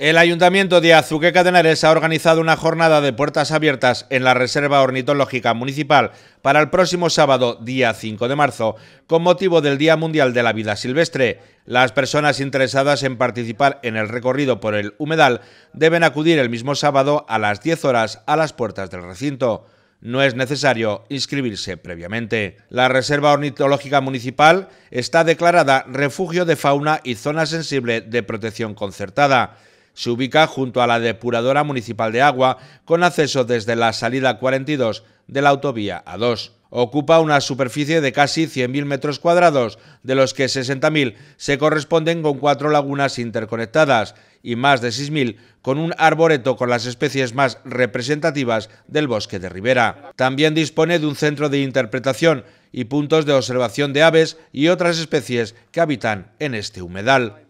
El Ayuntamiento de Azuqueca de Henares ha organizado una jornada de puertas abiertas en la Reserva Ornitológica Municipal para el próximo sábado, día 5 de marzo, con motivo del Día Mundial de la Vida Silvestre. Las personas interesadas en participar en el recorrido por el humedal deben acudir el mismo sábado a las 10 horas a las puertas del recinto. No es necesario inscribirse previamente. La Reserva Ornitológica Municipal está declarada refugio de fauna y zona sensible de protección concertada. Se ubica junto a la depuradora municipal de agua, con acceso desde la salida 42 de la autovía A2. Ocupa una superficie de casi 100.000 metros cuadrados, de los que 60.000 se corresponden con cuatro lagunas interconectadas y más de 6.000 con un arboreto con las especies más representativas del bosque de ribera. También dispone de un centro de interpretación y puntos de observación de aves y otras especies que habitan en este humedal.